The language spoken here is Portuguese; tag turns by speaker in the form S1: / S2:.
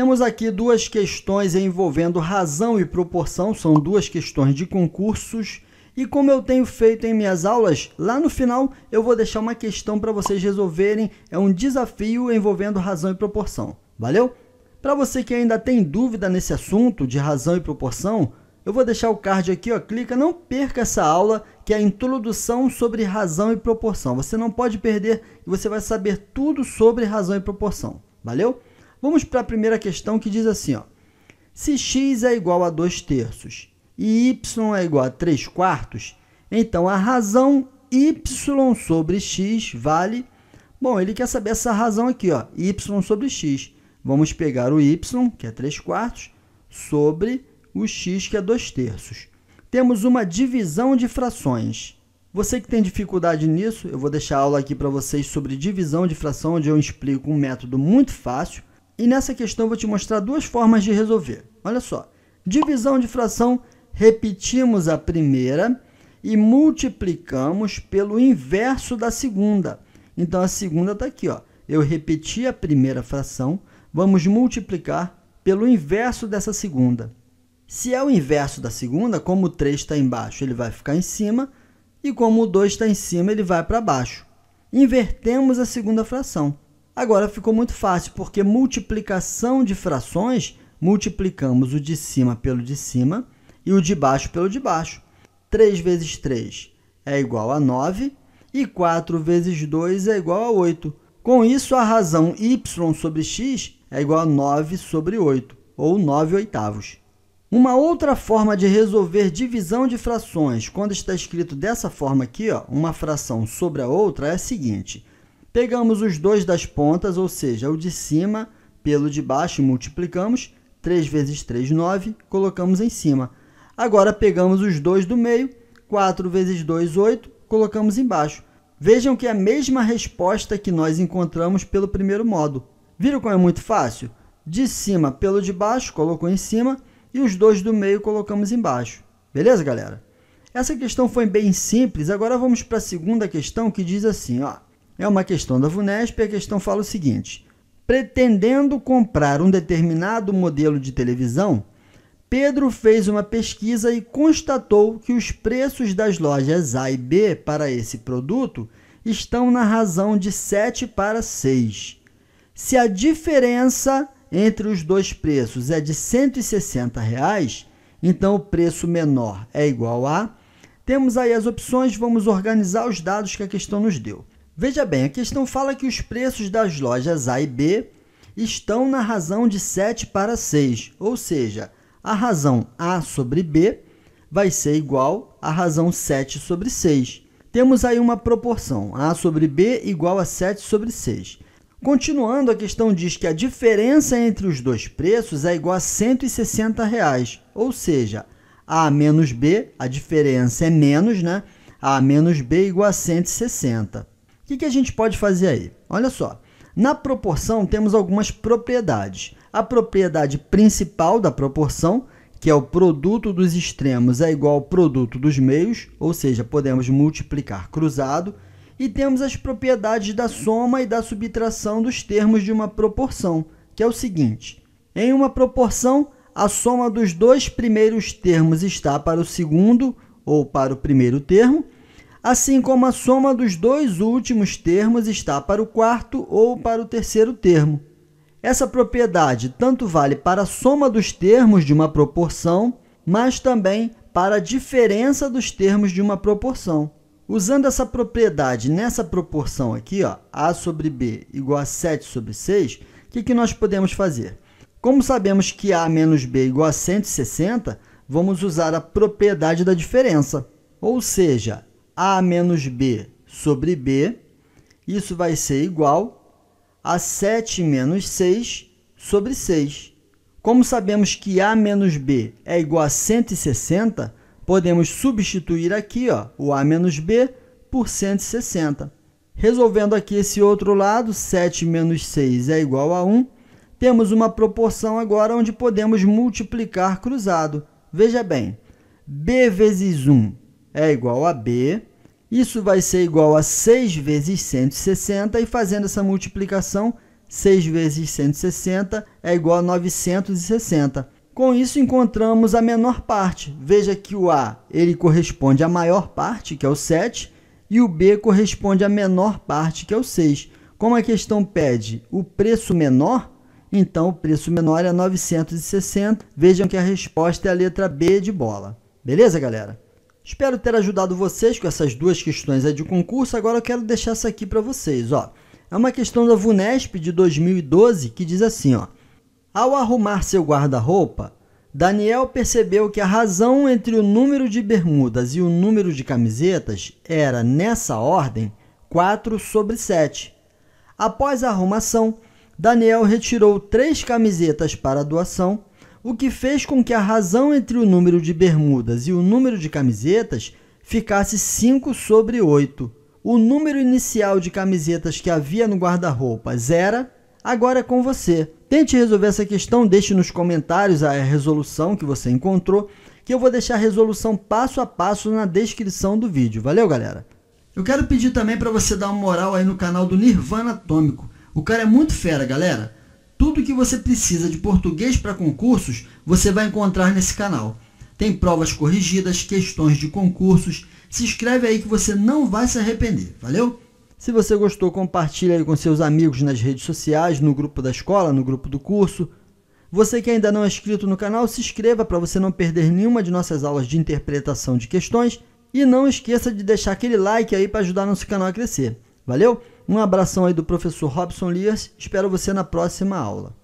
S1: Temos aqui duas questões envolvendo razão e proporção, são duas questões de concursos. E como eu tenho feito em minhas aulas, lá no final eu vou deixar uma questão para vocês resolverem. É um desafio envolvendo razão e proporção. Valeu? Para você que ainda tem dúvida nesse assunto de razão e proporção, eu vou deixar o card aqui, ó, clica, não perca essa aula que é a introdução sobre razão e proporção. Você não pode perder e você vai saber tudo sobre razão e proporção. Valeu? Vamos para a primeira questão que diz assim: ó, se x é igual a 2 terços e y é igual a 3 quartos, então a razão y sobre x vale. Bom, ele quer saber essa razão aqui, ó, y sobre x. Vamos pegar o y, que é 3 quartos, sobre o x, que é 2 terços. Temos uma divisão de frações. Você que tem dificuldade nisso, eu vou deixar a aula aqui para vocês sobre divisão de fração, onde eu explico um método muito fácil e nessa questão eu vou te mostrar duas formas de resolver. Olha só, divisão de fração, repetimos a primeira e multiplicamos pelo inverso da segunda. Então, a segunda está aqui. Ó. Eu repeti a primeira fração, vamos multiplicar pelo inverso dessa segunda. Se é o inverso da segunda, como o 3 está embaixo, ele vai ficar em cima, e como o 2 está em cima, ele vai para baixo. Invertemos a segunda fração. Agora ficou muito fácil, porque multiplicação de frações, multiplicamos o de cima pelo de cima e o de baixo pelo de baixo. 3 vezes 3 é igual a 9 e 4 vezes 2 é igual a 8. Com isso, a razão y sobre x é igual a 9 sobre 8, ou 9 oitavos. Uma outra forma de resolver divisão de frações, quando está escrito dessa forma aqui, ó, uma fração sobre a outra, é a seguinte. Pegamos os dois das pontas, ou seja, o de cima pelo de baixo, multiplicamos. 3 vezes 3, 9, colocamos em cima. Agora pegamos os dois do meio, 4 vezes 2, 8, colocamos embaixo. Vejam que é a mesma resposta que nós encontramos pelo primeiro modo. Viram como é muito fácil? De cima pelo de baixo, colocou em cima, e os dois do meio colocamos embaixo. Beleza, galera? Essa questão foi bem simples, agora vamos para a segunda questão que diz assim, ó. É uma questão da VUNESP e a questão fala o seguinte: pretendendo comprar um determinado modelo de televisão, Pedro fez uma pesquisa e constatou que os preços das lojas A e B para esse produto estão na razão de 7 para 6. Se a diferença entre os dois preços é de R$ 160, reais, então o preço menor é igual a. Temos aí as opções, vamos organizar os dados que a questão nos deu. Veja bem, a questão fala que os preços das lojas A e B estão na razão de 7 para 6, ou seja, a razão A sobre B vai ser igual à razão 7 sobre 6. Temos aí uma proporção, A sobre B igual a 7 sobre 6. Continuando, a questão diz que a diferença entre os dois preços é igual a R$ 160, reais, ou seja, A menos B, a diferença é menos, né? A menos B igual a 160 que, que a gente pode fazer aí? Olha só. Na proporção, temos algumas propriedades. A propriedade principal da proporção, que é o produto dos extremos, é igual ao produto dos meios, ou seja, podemos multiplicar cruzado. E temos as propriedades da soma e da subtração dos termos de uma proporção, que é o seguinte. Em uma proporção, a soma dos dois primeiros termos está para o segundo ou para o primeiro termo, assim como a soma dos dois últimos termos está para o quarto ou para o terceiro termo. Essa propriedade tanto vale para a soma dos termos de uma proporção, mas também para a diferença dos termos de uma proporção. Usando essa propriedade nessa proporção aqui, ó, a sobre b igual a 7 sobre 6, o que, que nós podemos fazer? Como sabemos que a menos b igual a 160, vamos usar a propriedade da diferença. Ou seja, a menos b sobre b, isso vai ser igual a 7 menos 6 sobre 6. Como sabemos que a menos b é igual a 160, podemos substituir aqui ó, o a menos b por 160. Resolvendo aqui esse outro lado, 7 menos 6 é igual a 1, temos uma proporção agora onde podemos multiplicar cruzado. Veja bem, b vezes 1 é igual a b, isso vai ser igual a 6 vezes 160 e fazendo essa multiplicação, 6 vezes 160 é igual a 960. Com isso, encontramos a menor parte. Veja que o A ele corresponde à maior parte, que é o 7, e o B corresponde à menor parte, que é o 6. Como a questão pede o preço menor, então o preço menor é 960. Vejam que a resposta é a letra B de bola. Beleza, galera? Espero ter ajudado vocês com essas duas questões de concurso. Agora eu quero deixar essa aqui para vocês, ó. É uma questão da VUNESP de 2012 que diz assim, ó. Ao arrumar seu guarda-roupa, Daniel percebeu que a razão entre o número de bermudas e o número de camisetas era, nessa ordem, 4 sobre 7. Após a arrumação, Daniel retirou três camisetas para doação o que fez com que a razão entre o número de bermudas e o número de camisetas ficasse 5 sobre 8. O número inicial de camisetas que havia no guarda roupa era. Agora é com você. Tente resolver essa questão, deixe nos comentários a resolução que você encontrou, que eu vou deixar a resolução passo a passo na descrição do vídeo. Valeu, galera? Eu quero pedir também para você dar uma moral aí no canal do Nirvana Atômico. O cara é muito fera, galera. Tudo que você precisa de português para concursos, você vai encontrar nesse canal. Tem provas corrigidas, questões de concursos. Se inscreve aí que você não vai se arrepender, valeu? Se você gostou, compartilhe aí com seus amigos nas redes sociais, no grupo da escola, no grupo do curso. Você que ainda não é inscrito no canal, se inscreva para você não perder nenhuma de nossas aulas de interpretação de questões. E não esqueça de deixar aquele like aí para ajudar nosso canal a crescer. Valeu? Um abração aí do professor Robson Lias. Espero você na próxima aula.